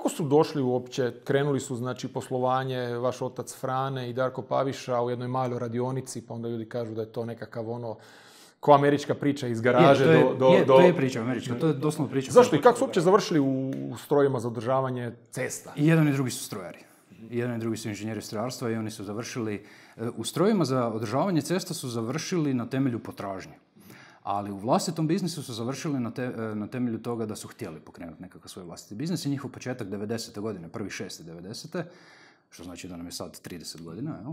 Kako su došli uopće, krenuli su znači poslovanje, vaš otac Frane i Darko Paviša u jednoj maloj radionici, pa onda ljudi kažu da je to nekakav ono, ko američka priča iz garaže do, do, to je priča američka, to je doslovno priča. Zašto i kako su uopće završili u, strojima za održavanje cesta? jedan i drugi su strojari. Jedan i drugi su inženjeri strojarstva i oni su završili, e, u strojima za održavanje cesta su završili na temelju potražnje ali u vlastitom biznisu su završili na, e, na temelju toga da su htjeli pokrenuti nekakav svoj vlastiti biznis i njihov početak 90. godine, prvi 6. 90. što znači da nam je sad 30 godina, jel?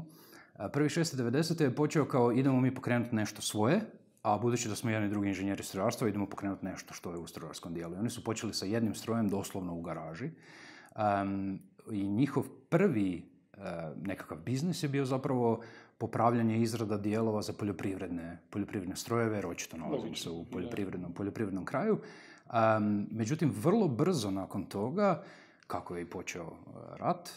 Prvi 90. je počeo kao idemo mi pokrenuti nešto svoje, a budući da smo jedni i drugi inženjeri strojarstva, idemo pokrenuti nešto što je u strojarskom dijelu. I oni su počeli sa jednim strojem doslovno u garaži. I njihov prvi Eh, nekakav biznis je bio zapravo popravljanje izrada dijelova za poljoprivredne, poljoprivredne strojeve, jer očito nalazim se u poljoprivrednom, poljoprivrednom kraju. međutim, vrlo brzo nakon toga, kako je i počeo eh, rat,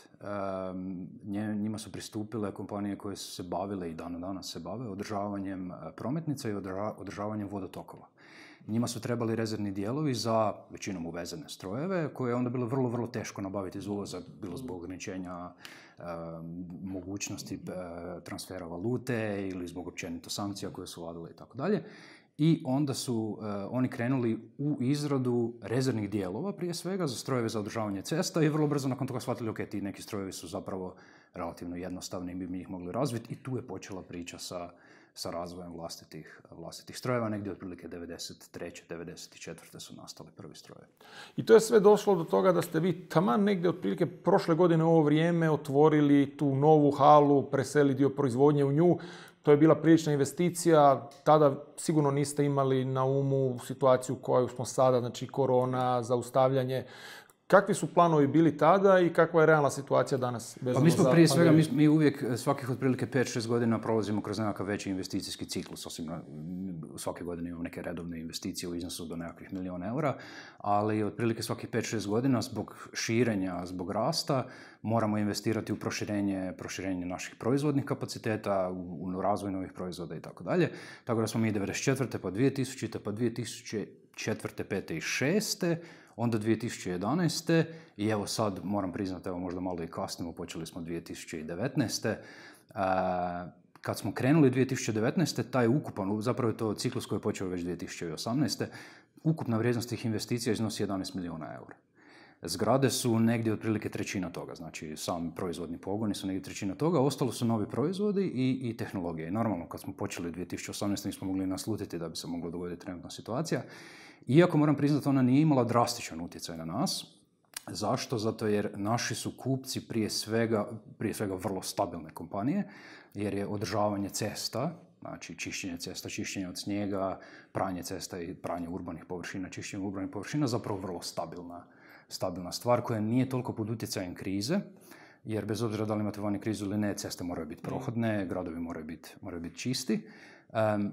njima su pristupile kompanije koje su se bavile i dan danas se bave održavanjem eh, prometnica i održavanjem vodotokova. Njima su trebali rezervni dijelovi za većinom uvezene strojeve, koje je onda bilo vrlo, vrlo teško nabaviti iz uvoza, bilo zbog ograničenja eh, mogućnosti eh, transfera valute ili zbog općenito sankcija koje su vladale i tako dalje i onda su e, oni krenuli u izradu rezervnih dijelova prije svega za strojeve za održavanje cesta i vrlo brzo nakon toga shvatili ok, ti neki strojevi su zapravo relativno jednostavni i bi mi ih mogli razviti i tu je počela priča sa, sa razvojem vlastitih, vlastitih strojeva, negdje otprilike 93. 94. su nastali prvi strojevi. I to je sve došlo do toga da ste vi tamo negdje otprilike prošle godine u ovo vrijeme otvorili tu novu halu, preseli dio proizvodnje u nju to je bila prilična investicija. Tada sigurno niste imali na umu situaciju koju smo sada, znači korona, zaustavljanje. Kakvi su planovi bili tada i kakva je realna situacija danas? Pa mi smo prije svega, mi, uvijek eh, svakih otprilike 5-6 godina prolazimo kroz nekakav veći investicijski ciklus, osim svake godine imamo neke redovne investicije u iznosu do nekakvih milijuna eura, ali otprilike svaki 5-6 godina zbog širenja, zbog rasta, moramo investirati u proširenje, proširenje naših proizvodnih kapaciteta, u, razvoj novih proizvoda i tako dalje. Tako da smo mi 94. pa 2000. pa 2004. 5. i 6 onda 2011. i evo sad moram priznati, evo možda malo i kasnimo, počeli smo 2019 kad smo krenuli 2019. taj ukupan, zapravo je to ciklus koji je počeo već 2018. Ukupna vrijednost tih investicija iznosi 11 milijuna eura. Zgrade su negdje otprilike trećina toga, znači sami proizvodni pogoni su negdje trećina toga, ostalo su novi proizvodi i, i tehnologije. normalno kad smo počeli 2018. nismo mogli naslutiti da bi se mogla dogoditi trenutna situacija. Iako moram priznati ona nije imala drastičan utjecaj na nas, Zašto? Zato jer naši su kupci prije svega, prije svega vrlo stabilne kompanije, jer je održavanje cesta, znači čišćenje cesta, čišćenje od snijega, pranje cesta i pranje urbanih površina, čišćenje urbanih površina zapravo vrlo stabilna, stabilna stvar koja nije toliko pod utjecajem krize, jer bez obzira da li imate vani krizu ili ne, ceste moraju biti mm. prohodne, gradovi moraju biti, moraju biti čisti.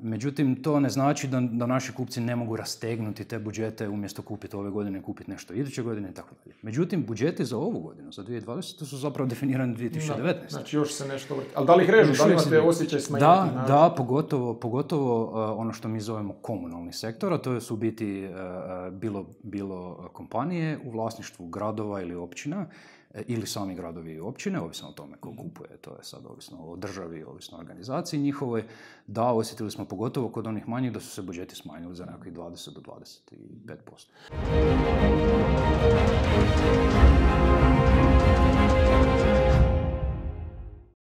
međutim, to ne znači da, da naši kupci ne mogu rastegnuti te budžete umjesto kupiti ove godine, kupiti nešto iduće godine i tako dalje. Međutim, budžeti za ovu godinu, za 2020. su zapravo definirani 2019. Da, znači još se nešto vrti. Ali da li ih da li imate osjećaj Da, pogotovo, pogotovo e, ono što mi zovemo komunalni sektor, a to su biti e, e, bilo, bilo kompanije u vlasništvu gradova ili općina E, ili sami gradovi i općine, ovisno o tome ko mhm. kupuje, to je sad ovisno o državi, ovisno o organizaciji njihovoj, da osjetili smo pogotovo kod onih manjih da su se budžeti smanjili za nekakvih 20 do 25%.